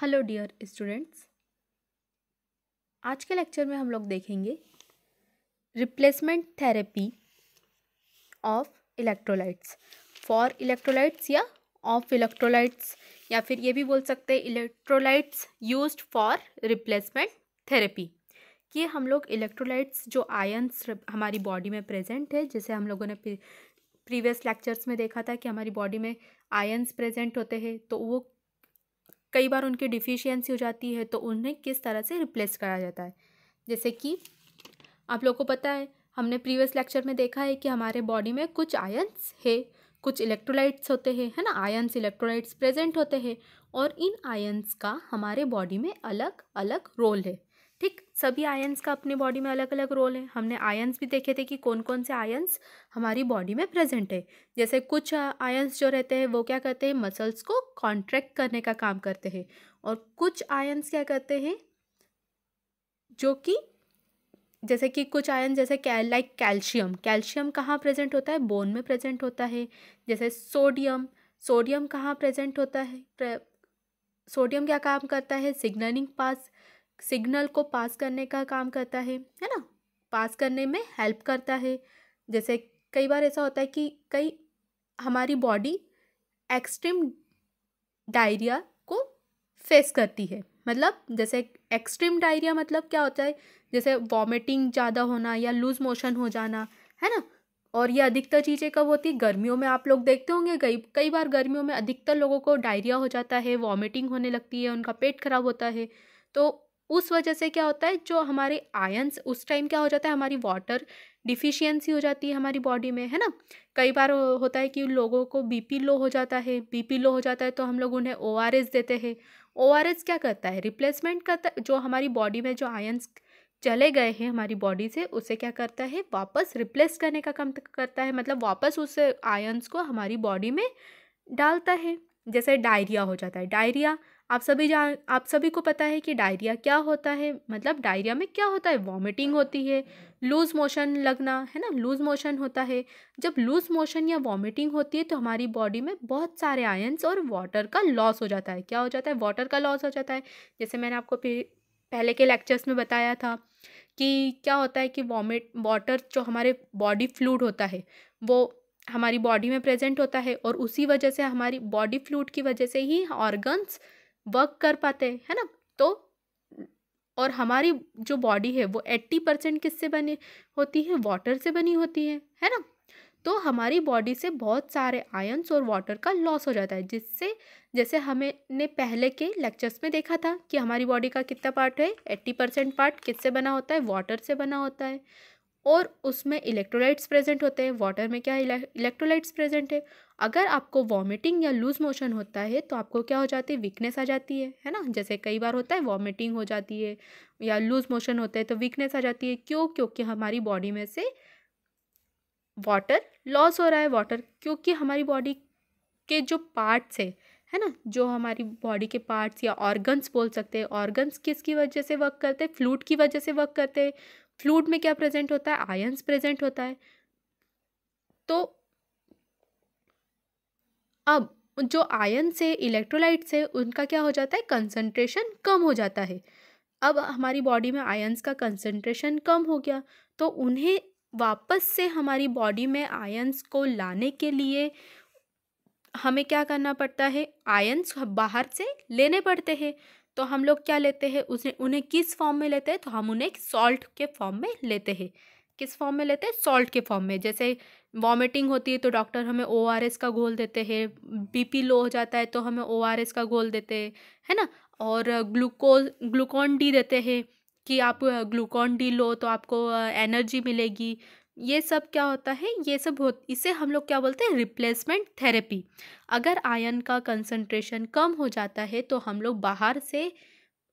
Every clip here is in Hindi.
हेलो डियर स्टूडेंट्स आज के लेक्चर में हम लोग देखेंगे replacement therapy of electrolytes for electrolytes या ऑफ इलेक्ट्रोलाइट्स या फिर ये भी बोल सकते हैं electrolytes used for replacement therapy कि हम लोग इलेक्ट्रोलाइट्स जो आयन्स हमारी बॉडी में प्रेजेंट है जैसे हम लोगों ने प्रीवियस लेक्चर्स में देखा था कि हमारी बॉडी में आयन्स प्रेजेंट होते हैं तो वो कई बार उनकी डिफिशियंसी हो जाती है तो उन्हें किस तरह से रिप्लेस करा जाता है जैसे कि आप लोग को पता है हमने प्रीवियस लेक्चर में देखा है कि हमारे बॉडी में कुछ आयन्स है कुछ इलेक्ट्रोलाइट्स होते हैं है ना आयन्स इलेक्ट्रोलाइट्स प्रेजेंट होते हैं और इन आयन्स का हमारे बॉडी में अलग अलग रोल है सभी आयंस का अपने बॉडी में अलग अलग रोल है हमने आयंस भी देखे थे कि कौन कौन से आयंस हमारी बॉडी में प्रेजेंट है जैसे कुछ आयंस जो रहते हैं वो क्या करते हैं मसल्स को कॉन्ट्रैक्ट करने का काम करते हैं और कुछ आयंस क्या करते हैं जो कि जैसे कि कुछ आयन जैसे कैल लाइक कैल्शियम कैल्शियम कहाँ प्रेजेंट होता है बोन में प्रेजेंट होता है जैसे सोडियम सोडियम कहाँ प्रेजेंट होता है सोडियम क्या काम करता है सिग्नलिंग पास सिग्नल को पास करने का काम करता है है ना पास करने में हेल्प करता है जैसे कई बार ऐसा होता है कि कई हमारी बॉडी एक्सट्रीम डायरिया को फेस करती है मतलब जैसे एक्सट्रीम डायरिया मतलब क्या होता है जैसे वॉमिटिंग ज़्यादा होना या लूज मोशन हो जाना है ना और ये अधिकतर चीज़ें कब होती गर्मियों में आप लोग देखते होंगे कई कई बार गर्मियों में अधिकतर लोगों को डायरिया हो जाता है वॉमिटिंग होने लगती है उनका पेट खराब होता है तो उस वजह से क्या होता है जो हमारे आयंस उस टाइम क्या हो जाता है हमारी वाटर डिफिशियंसी हो जाती है हमारी बॉडी में है ना कई बार होता है कि लोगों को बीपी लो हो जाता है बीपी लो हो जाता है तो हम लोग उन्हें ओ देते हैं ओ क्या करता है रिप्लेसमेंट करता जो हमारी बॉडी में जो आयंस चले गए हैं हमारी बॉडी से उसे क्या करता है वापस रिप्लेस करने का काम करता है मतलब वापस उस आयंस को हमारी बॉडी में डालता है जैसे डायरिया हो जाता है डायरिया आप सभी जान आप सभी को पता है कि डायरिया क्या होता है मतलब डायरिया में क्या होता है वॉमिटिंग होती है लूज़ मोशन लगना है ना लूज़ मोशन होता है जब लूज़ मोशन या वॉमिटिंग होती है तो हमारी बॉडी में बहुत सारे आयन्स और वाटर का लॉस हो जाता है क्या हो जाता है वाटर का लॉस हो जाता है जैसे मैंने आपको पहले के लेक्चर्स में बताया था कि क्या होता है कि वॉमिट वाटर जो हमारे बॉडी फ्लूड होता है वो हमारी बॉडी में प्रेजेंट होता है और उसी वजह से हमारी बॉडी फ्लूड की वजह से ही ऑर्गन्स वर्क कर पाते है ना तो और हमारी जो बॉडी है वो एट्टी परसेंट किससे बनी होती है वाटर से बनी होती है है ना तो हमारी बॉडी से बहुत सारे आयन्स और वाटर का लॉस हो जाता है जिससे जैसे हमें ने पहले के लेक्चर्स में देखा था कि हमारी बॉडी का कितना पार्ट है एट्टी परसेंट पार्ट किससे बना होता है वाटर से बना होता है और उसमें इलेक्ट्रोलाइट्स प्रेजेंट होते हैं वाटर में क्या इलेक्ट्रोलाइट्स प्रेजेंट है अगर आपको वॉमिटिंग या लूज मोशन होता है तो आपको क्या हो जाती है वीकनेस आ जाती है है ना जैसे कई बार होता है वॉमिटिंग हो जाती है या लूज मोशन होता है तो वीकनेस आ जाती है क्यों क्योंकि हमारी बॉडी में से वाटर लॉस हो रहा है वाटर क्योंकि हमारी बॉडी के जो पार्ट्स है है ना जो हमारी बॉडी के पार्ट्स या ऑर्गन्स बोल सकते हैं ऑर्गन्स किसकी वजह से वर्क करते हैं फ्लूट की वजह से वर्क करते हैं फ्लूड में क्या प्रेजेंट होता है आयंस प्रेजेंट होता है तो अब जो आयन से इलेक्ट्रोलाइट से उनका क्या हो जाता है कंसंट्रेशन कम हो जाता है अब हमारी बॉडी में आयन्स का कंसंट्रेशन कम हो गया तो उन्हें वापस से हमारी बॉडी में आयन्स को लाने के लिए हमें क्या करना पड़ता है आयन्स बाहर से लेने पड़ते हैं तो हम लोग क्या लेते हैं उसे उन्हें किस फॉर्म में लेते हैं तो हम उन्हें सॉल्ट के फॉर्म में लेते हैं किस फॉर्म में लेते हैं सॉल्ट के फॉर्म में जैसे वॉमिटिंग होती है तो डॉक्टर हमें ओ आर एस का घोल देते हैं बीपी लो हो जाता है तो हमें ओ आर एस का घोल देते हैं है ना और ग्लूकोज ग्लूकॉन डी देते हैं कि आप ग्लूकॉन डी लो तो आपको एनर्जी मिलेगी ये सब क्या होता है ये सब हो इसे हम लोग क्या बोलते हैं रिप्लेसमेंट थेरेपी अगर आयन का कंसंट्रेशन कम हो जाता है तो हम लोग बाहर से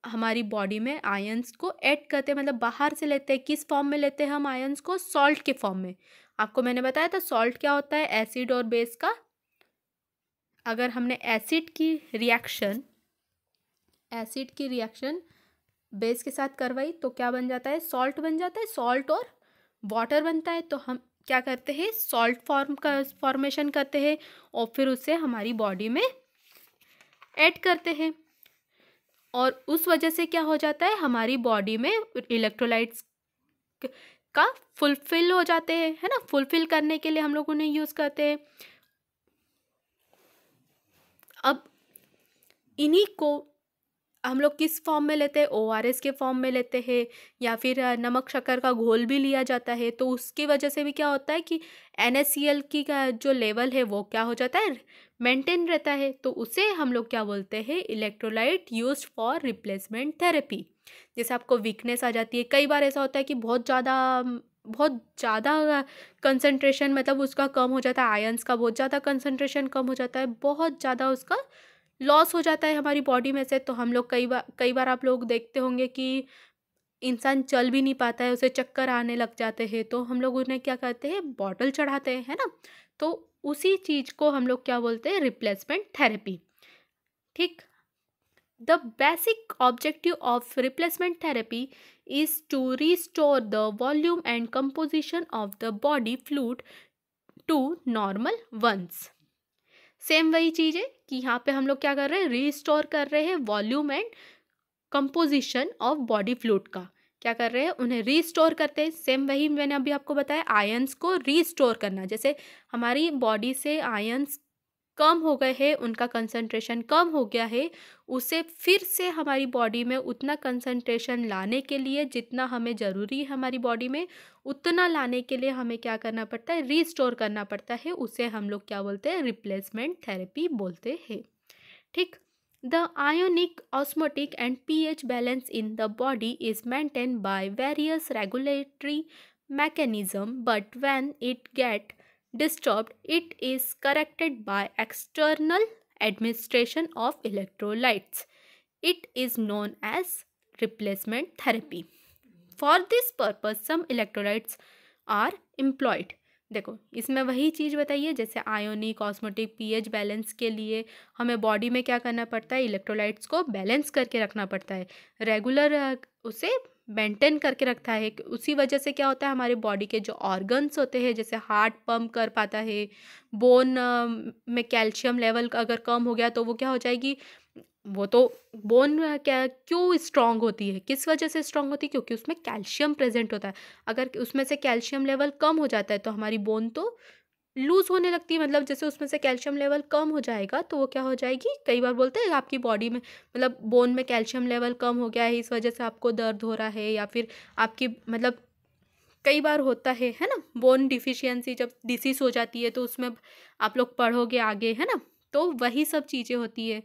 हमारी बॉडी में आयन्स को ऐड करते हैं मतलब बाहर से लेते हैं किस फॉर्म में लेते हैं हम आयन्स को सॉल्ट के फॉर्म में आपको मैंने बताया था सॉल्ट क्या होता है एसिड और बेस का अगर हमने एसिड की रिएक्शन एसिड की रिएक्शन बेस के साथ करवाई तो क्या बन जाता है सॉल्ट बन जाता है सॉल्ट और वाटर बनता है तो हम क्या करते हैं सॉल्ट फॉर्म का फॉर्मेशन करते हैं और फिर उसे हमारी बॉडी में ऐड करते हैं और उस वजह से क्या हो जाता है हमारी बॉडी में इलेक्ट्रोलाइट्स का फुलफिल हो जाते हैं है ना फुलफिल करने के लिए हम लोग उन्हें यूज़ करते हैं अब इन्हीं को हम लोग किस फॉर्म में लेते हैं ओ आर एस के फॉर्म में लेते हैं या फिर नमक शक्कर का घोल भी लिया जाता है तो उसकी वजह से भी क्या होता है कि एन एस सी एल की का जो लेवल है वो क्या हो जाता है मेंटेन रहता है तो उसे हम लोग क्या बोलते हैं electrolyte use for replacement therapy जैसे आपको वीकनेस आ जाती है कई बार ऐसा होता है कि बहुत ज़्यादा बहुत ज़्यादा कंसनट्रेशन मतलब उसका कम हो जाता है आयंस का बहुत ज़्यादा कंसनट्रेशन कम हो जाता है बहुत ज़्यादा उसका लॉस हो जाता है हमारी बॉडी में से तो हम लोग कई बार कई बार आप लोग देखते होंगे कि इंसान चल भी नहीं पाता है उसे चक्कर आने लग जाते हैं तो हम लोग उन्हें क्या करते हैं बॉटल चढ़ाते हैं है ना तो उसी चीज़ को हम लोग क्या बोलते हैं रिप्लेसमेंट थेरेपी ठीक the basic objective of replacement therapy is to restore the volume and composition of the body fluid to normal once same वही चीज़ है कि यहाँ पे हम लोग क्या कर रहे हैं रीस्टोर कर रहे हैं volume and composition of body fluid का क्या कर रहे हैं उन्हें रीस्टोर करते हैं सेम वही मैंने अभी आपको बताया आयंस को रीस्टोर करना जैसे हमारी बॉडी से आयंस कम हो गए हैं उनका कंसंट्रेशन कम हो गया है उसे फिर से हमारी बॉडी में उतना कंसंट्रेशन लाने के लिए जितना हमें ज़रूरी है हमारी बॉडी में उतना लाने के लिए हमें क्या करना पड़ता है रिस्टोर करना पड़ता है उसे हम लोग क्या बोलते हैं रिप्लेसमेंट थेरेपी बोलते हैं ठीक ionic osmotic and P H balance in the body is maintain by various regulatory mechanism but when it get disturbed, it is corrected by external administration of electrolytes. It is known as replacement therapy. For this purpose some electrolytes are employed देखो इसमें वही चीज़ बताइए जैसे आयोनिक कॉस्मेटिक पीएच बैलेंस के लिए हमें बॉडी में क्या करना पड़ता है इलेक्ट्रोलाइट्स को बैलेंस करके रखना पड़ता है रेगुलर उसे मेंटेन करके रखता है उसी वजह से क्या होता है हमारे बॉडी के जो ऑर्गन्स होते हैं जैसे हार्ट पंप कर पाता है बोन में कैल्शियम लेवल अगर कम हो गया तो वो क्या हो जाएगी वो तो बोन क्या क्यों स्ट्रांग होती है किस वजह से स्ट्रांग होती है क्योंकि उसमें कैल्शियम प्रेजेंट होता है अगर उसमें से कैल्शियम लेवल कम हो जाता है तो हमारी बोन तो लूज़ होने लगती है मतलब जैसे उसमें से कैल्शियम लेवल कम हो जाएगा तो वो क्या हो जाएगी कई बार बोलते हैं आपकी बॉडी में मतलब बोन में कैल्शियम लेवल कम हो गया है इस वजह से आपको दर्द हो रहा है या फिर आपकी मतलब कई बार होता है है ना बोन डिफिशियंसी जब डिसीज़ हो जाती है तो उसमें आप लोग पढ़ोगे आगे है ना तो वही सब चीज़ें होती है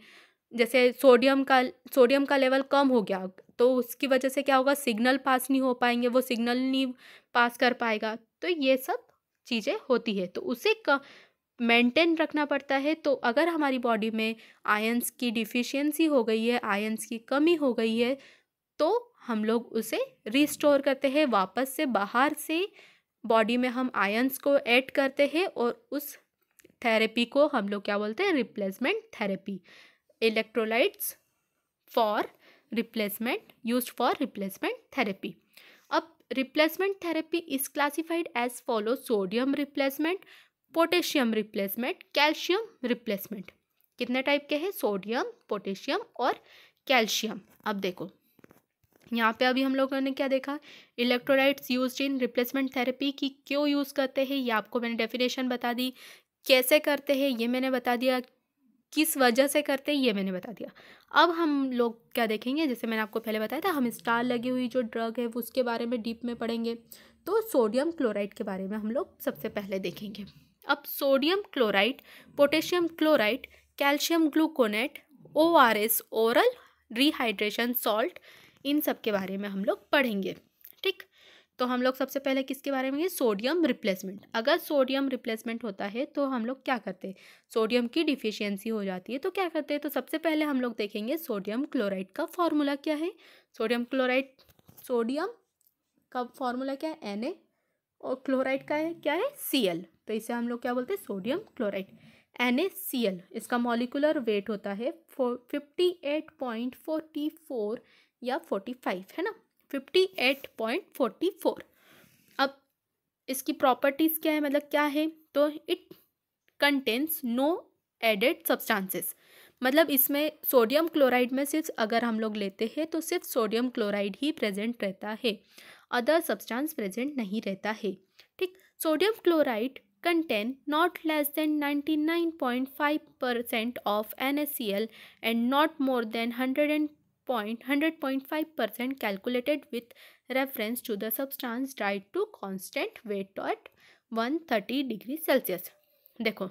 जैसे सोडियम का सोडियम का लेवल कम हो गया तो उसकी वजह से क्या होगा सिग्नल पास नहीं हो पाएंगे वो सिग्नल नहीं पास कर पाएगा तो ये सब चीज़ें होती है तो उसे मेंटेन रखना पड़ता है तो अगर हमारी बॉडी में आयंस की डिफिशियंसी हो गई है आयंस की कमी हो गई है तो हम लोग उसे रिस्टोर करते हैं वापस से बाहर से बॉडी में हम आयंस को ऐड करते हैं और उस थेरेपी को हम लोग क्या बोलते हैं replacement therapy electrolytes for replacement use for replacement therapy अब replacement therapy is classified as follows sodium replacement potassium replacement calcium replacement कितने टाइप के हैं सोडियम पोटेशियम और कैल्शियम अब देखो यहाँ पे अभी हम लोगों ने क्या देखा electrolytes use in replacement therapy की क्यों यूज़ करते हैं ये आपको मैंने डेफिनेशन बता दी कैसे करते हैं ये मैंने बता दिया किस वजह से करते हैं ये मैंने बता दिया अब हम लोग क्या देखेंगे जैसे मैंने आपको पहले बताया था हम स्टार लगी हुई जो ड्रग है उसके बारे में डीप में पढ़ेंगे तो सोडियम क्लोराइड के बारे में हम लोग सबसे पहले देखेंगे अब sodium chloride potassium chloride calcium gluconate O R S oral rehydration salt इन सब के बारे में हम लोग पढ़ेंगे ठीक तो हम लोग सबसे पहले किसके बारे में सोडियम रिप्लेसमेंट अगर सोडियम रिप्लेसमेंट होता है तो हम लोग क्या करते हैं सोडियम की डिफिशियंसी हो जाती है तो क्या करते हैं तो सबसे पहले हम लोग देखेंगे सोडियम क्लोराइड का फॉर्मूला क्या है सोडियम क्लोराइड सोडियम का फॉर्मूला क्या है एन और क्लोराइड का है क्या है सी तो इसे हम लोग क्या बोलते हैं सोडियम क्लोराइड एन इसका मॉलिकुलर वेट होता है fifty eight point forty four या फोर्टी फाइव है ना fifty eight point forty four अब इसकी प्रॉपर्टीज़ क्या है मतलब क्या है तो it contains no added substances मतलब इसमें सोडियम क्लोराइड में सिर्फ अगर हम लोग लेते हैं तो सिर्फ सोडियम क्लोराइड ही प्रेजेंट रहता है अदर सब्सटेंस प्रेजेंट नहीं रहता है ठीक sodium chloride percent of N S 99.5% L and not more than hundred and point hundred point five percent calculated with reference to the substance dried to constant weight at one thirty degree Celsius देखो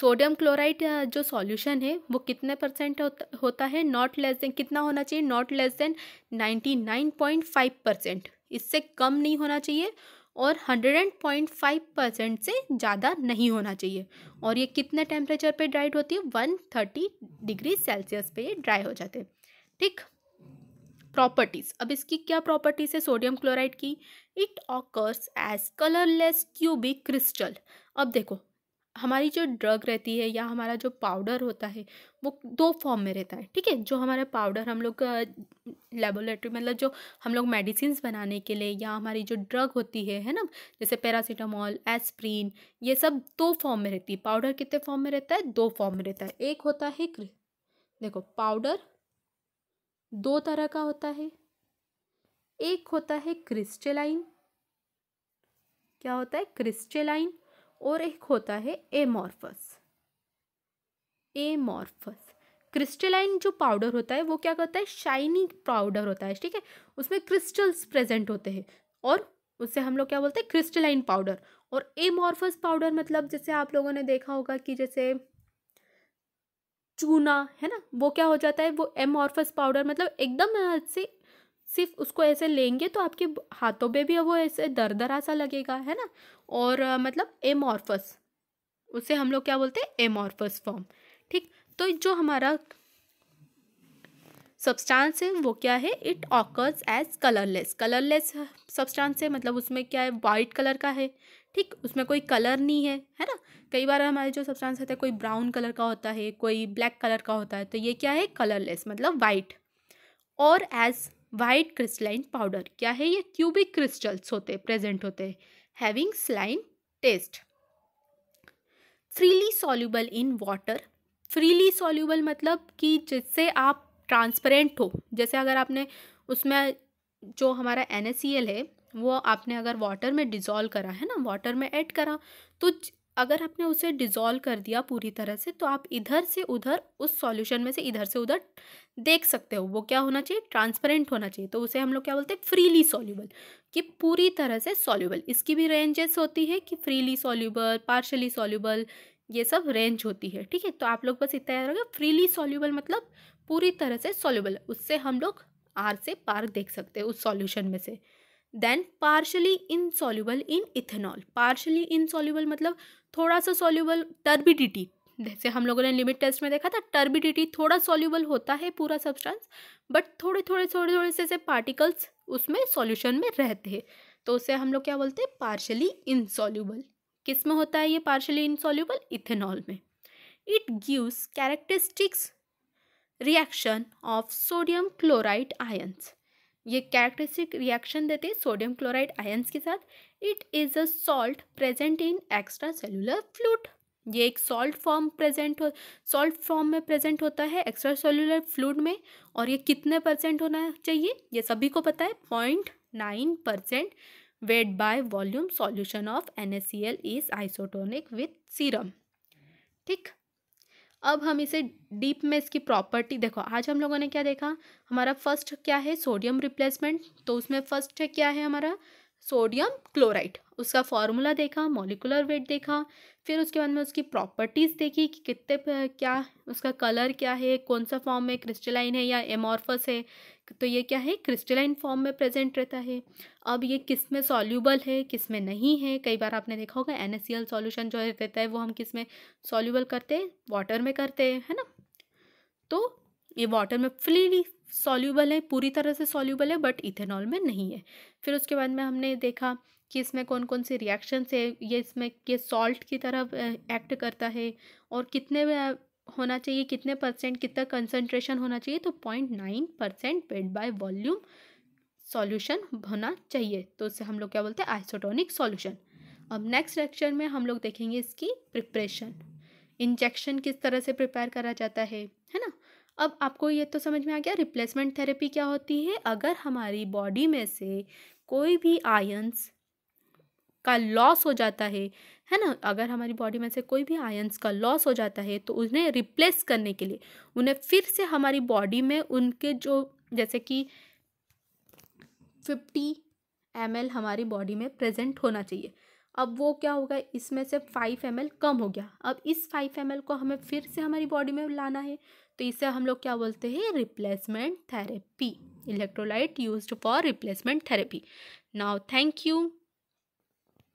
सोडियम क्लोराइड जो सॉल्यूशन है वो कितने परसेंट होता है नॉट लेस देन कितना होना चाहिए not less than ninety nine point five percent इससे कम नहीं होना चाहिए और 100.5 परसेंट से ज़्यादा नहीं होना चाहिए और ये कितने टेम्परेचर पे ड्राइड होती है 130 डिग्री सेल्सियस पे ये ड्राई हो जाते हैं ठीक प्रॉपर्टीज़ अब इसकी क्या प्रॉपर्टीज़ है सोडियम क्लोराइड की it occurs as colourless cubic crystal अब देखो हमारी जो ड्रग रहती है या हमारा जो पाउडर होता है वो दो फॉर्म में रहता है ठीक है जो हमारा पाउडर हम लोग लेबोरेटरी मतलब जो हम लोग मेडिसिन बनाने के लिए या हमारी जो ड्रग होती है है ना जैसे पैरासीटामॉल एस्प्रीन ये सब दो फॉर्म में रहती है पाउडर कितने फॉर्म में रहता है दो फॉर्म में रहता है एक होता है देखो पाउडर दो तरह का होता है एक होता है क्रिस्टेलाइन क्या होता है क्रिस्टेलाइन और एक होता है एमॉर्फस एमॉर्फस क्रिस्टलाइन जो पाउडर होता है वो क्या करता है शाइनी पाउडर होता है ठीक है उसमें क्रिस्टल्स प्रेजेंट होते हैं और उससे हम लोग क्या बोलते हैं क्रिस्टलाइन पाउडर और एमॉर्फस पाउडर मतलब जैसे आप लोगों ने देखा होगा कि जैसे चूना है ना वो क्या हो जाता है वो एमॉर्फस पाउडर मतलब एकदम से सिर्फ उसको ऐसे लेंगे तो आपके हाथों पे भी वो ऐसे दर दरा सा लगेगा है ना और आ, मतलब एमॉर्फस उसे हम लोग क्या बोलते हैं एमॉर्फस फॉर्म ठीक तो जो हमारा सब्सटेंस है वो क्या है it occurs as colourless colourless substance है मतलब उसमें क्या है वाइट कलर का है ठीक उसमें कोई कलर नहीं है है ना कई बार हमारे जो सब्सटेंस होता है कोई ब्राउन कलर का होता है कोई ब्लैक कलर का होता है तो ये क्या है कलरलेस मतलब वाइट और एज वाइट क्रिस्टलाइन पाउडर क्या है ये क्यूबिक क्रिस्टल्स होते प्रेजेंट होते having saline taste freely soluble in water freely soluble मतलब कि जिससे आप ट्रांसपेरेंट हो जैसे अगर आपने उसमें जो हमारा एन है वो आपने अगर वाटर में डिज़ोल्व करा है ना वाटर में ऐड करा तो अगर आपने उसे डिज़ोल्व कर दिया पूरी तरह से तो आप इधर से उधर उस सॉल्यूशन में से इधर से उधर देख सकते हो वो क्या होना चाहिए ट्रांसपेरेंट होना चाहिए तो उसे हम लोग क्या बोलते हैं फ्रीली सॉल्यूबल कि पूरी तरह से सॉल्यूबल इसकी भी रेंजेस होती है कि फ्रीली सॉल्यूबल पार्शली सॉल्यूबल ये सब रेंज होती है ठीक है तो आप लोग बस इतना याद रखें फ्रीली सॉल्यूबल मतलब पूरी तरह से सॉल्यूबल उससे हम लोग आर से पार देख सकते हैं उस सॉल्यूशन में से then partially insoluble in ethanol partially insoluble मतलब थोड़ा सा सोल्यूबल टर्बिडिटी जैसे हम लोगों ने लिमिट टेस्ट में देखा था टर्बिडिटी थोड़ा सोल्यूबल होता है पूरा सब्सटेंस बट थोड़े थोड़े थोड़े थोड़े से, ऐसे पार्टिकल्स उसमें सॉल्यूशन में रहते हैं तो उसे हम लोग क्या बोलते हैं पार्शली इनसॉल्यूबल किस में होता है ये पार्शली इनसॉल्यूबल इथेनॉल में it gives characteristics reaction of sodium chloride ions ये कैरेक्टरिस्टिक रिएक्शन देते हैं सोडियम क्लोराइड आयन्स के साथ it is a salt present in extra cellular fluid ये एक सॉल्ट फॉर्म प्रेजेंट हो सॉल्ट फॉर्म में प्रेजेंट होता है एक्स्ट्रा सेलुलर फ्लूड में और ये कितने परसेंट होना चाहिए ये सभी को पता है point nine percent weight by volume solution of N S C L is isotonic with serum ठीक अब हम इसे डीप में इसकी प्रॉपर्टी देखो आज हम लोगों ने क्या देखा हमारा फर्स्ट क्या है सोडियम रिप्लेसमेंट तो उसमें फर्स्ट क्या है हमारा सोडियम क्लोराइड उसका फॉर्मूला देखा मॉलिकुलर वेट देखा फिर उसके बाद में उसकी प्रॉपर्टीज़ देखी कि कितने क्या उसका कलर क्या है कौन सा फॉर्म में क्रिस्टलाइन है या एमॉर्फस है तो ये क्या है क्रिस्टलाइन फॉर्म में प्रेजेंट रहता है अब ये किस में सॉल्यूबल है किस में नहीं है कई बार आपने देखा होगा एन एस जो रहता है वो हम किस में सॉल्यूबल करते हैं वाटर में करते हैं है ना तो ये वाटर में फ्रीली सॉल्यूबल है पूरी तरह से सॉल्यूबल है बट इथेनॉल में नहीं है फिर उसके बाद में हमने देखा कि इसमें कौन कौन से रिएक्शन है ये इसमें ये सॉल्ट की तरह एक्ट करता है और कितने होना चाहिए कितने परसेंट कितना कंसनट्रेशन होना चाहिए तो point nine percent paid by volume solution होना चाहिए तो उससे हम लोग क्या बोलते हैं आइसोटोनिक सॉल्यूशन अब नेक्स्ट लेक्चर में हम लोग देखेंगे इसकी प्रिपरेशन इंजेक्शन किस तरह से प्रिपेयर करा जाता है है ना अब आपको ये तो समझ में आ गया रिप्लेसमेंट थेरेपी क्या होती है अगर हमारी बॉडी में से कोई भी आयंस का लॉस हो जाता है है ना अगर हमारी बॉडी में से कोई भी आयंस का लॉस हो जाता है तो उन्हें रिप्लेस करने के लिए उन्हें फिर से हमारी बॉडी में उनके जो जैसे कि फिफ्टी एम हमारी बॉडी में प्रेजेंट होना चाहिए अब वो क्या होगा इसमें से फाइव एम कम हो गया अब इस फाइव एम को हमें फिर से हमारी बॉडी में लाना है तो इसे हम लोग क्या बोलते हैं replacement therapy electrolyte used for replacement therapy now thank you